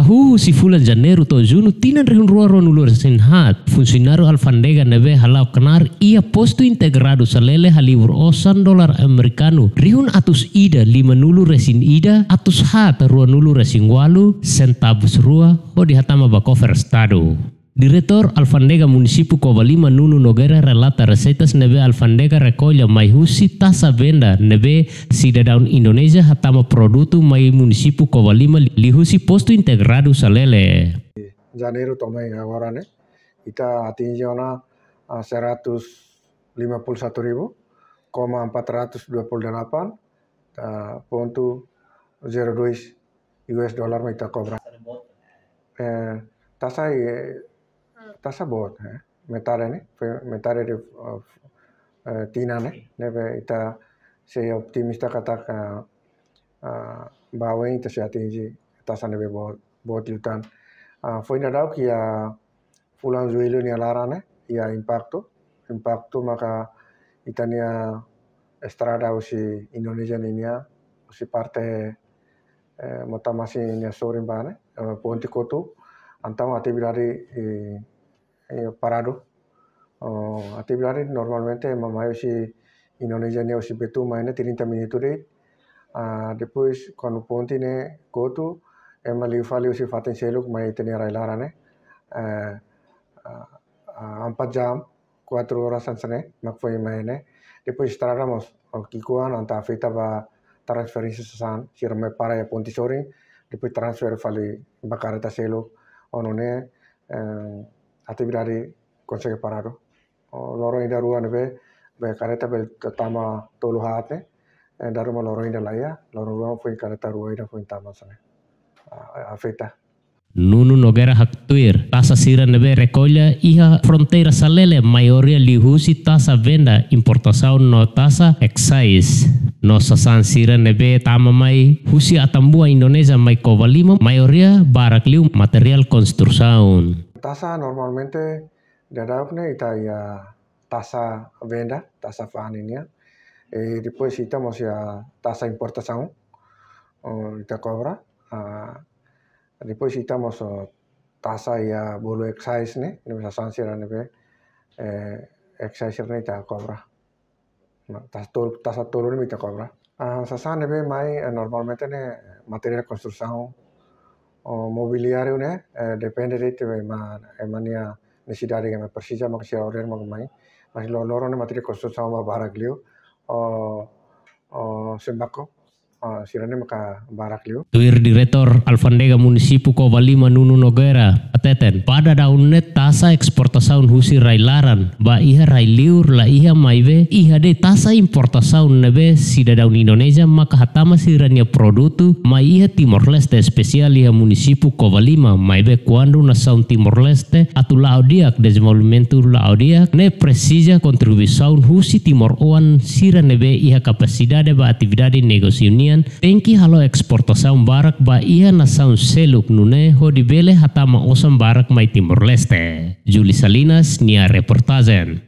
Ahu si fulan Janeru to junu tinan rehun ulur resin hat, funcionario alfandega neve halau kenar ia postu integrado salele halibur osan dolar amerikanu rihun atus ida lima nulu resin ida atus hat rua nulu resin walu sentabus rua ho dihatama bakover stado Diretor Alfandega Municipu Kovalima Nunu Nogera relata resetas nebe Alfandega rekolya mai husi tasa nebe sida daun Indonesia hatama produtu mai Municipu Kovalima li husi integradu integrado salele. Janeiro tomai agora ita Kita 151 ribu, koma 428 uh, pontu 02 US dollar kita kobra. Eh, tasai tasa metare ne metare de uh, uh, tina, ne, ne, तीना ita se इता से ऑप्टिमिस्टा कता बावे ita se ati ji tasa ne be bot बहुत lutan uh, foi na dau kia fulan zuilu ni alara ne ia impacto impacto maka itania estrada usi Indonesia ni nia usi parte Mota eh, motamasi nia sorin bane eh, ponti koto antama ati bilari eh, Eh, pararu. Oh, ati bilari normalmente mamaioshi Indonesia ne osipetu maene 30 minuturei. Ah depois kono ponti ne kotu ema liu fali usi faten seluk mai tene railara ne. Ampat ah, ah, jam cuatro horas ansane makfoi maene. Depois estraramos o kikuan anta fita ba transferência sasan sirme para ya ponti soring. Depois transfer fali bakareta seluk onone eh, hati birari Parado. loro ida nebe be kareta be tama tolu hate e daru ma loro ida laya loro rua fue kareta rua ida fue tama sane afeta Nunu nogera Hactuir, tasa sira nebe recolha Iha Frontera fronteira salele maioria lihusi tasa venda importasaun no tasa excise. Nossa san sira nebe tama mai husi atambua Indonesia mai Kovalimo, maioria barak liu material construção tasa normalmente darabne y ya tasa venda, tasa faninia. E Después ita mos ya tasa importación, y te cobra. Uh, después tasa ya bolo excise ne, en esa sanción ne be eh, excise ne te cobra. Tasa tasa tolo ne de cobra. Uh, tasa ne normalmente ne material construcción. Oh, mobiliario-nya eh, depende de te ma emania eh, necessidade que me precisa ma sia order ma mai ma lo loro ne matri costo sa ma baraklio o o sembako sirane maka baraklio tuir direktur Alfandega Munisipu Kovalima manunu Nogera teten pada net tasa eksportasaun husi rai laran ba iha rai liur la iha maive iha de tasa importasaun nebe sida daun Indonesia maka hatama sirania produtu ma iha Timor Leste spesial iha munisipu Kovalima maive kuandu na saun Timor Leste atu laodiak desenvolvimento laodiak ne presija kontribusaun husi Timor Oan sira nebe iha kapasidade ba atividade negosi union tenki halo eksportasaun barak ba iha na saun seluk nune ho dibele hatama osa Sambarak, may Timor-Leste. Julie Salinas, Nia Reportazen.